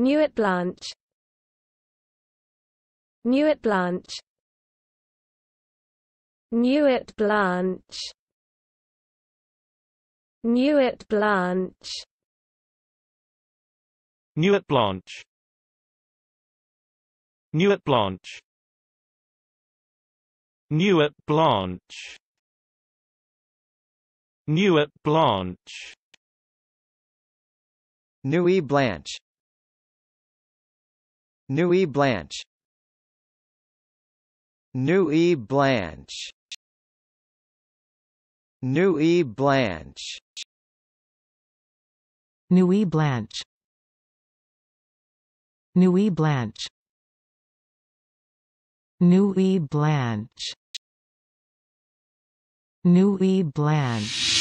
Newt Blanche Newt Blanche Newt Blanche Newt Blanche Newt Blanche Newt Blanche Newt Blanche Newt Blanche Nui Blanche Nuit Blanche Nuit Blanche Nuit Blanche Nuit Blanche Nuit Blanche Nuit Blanche Nuit Blanche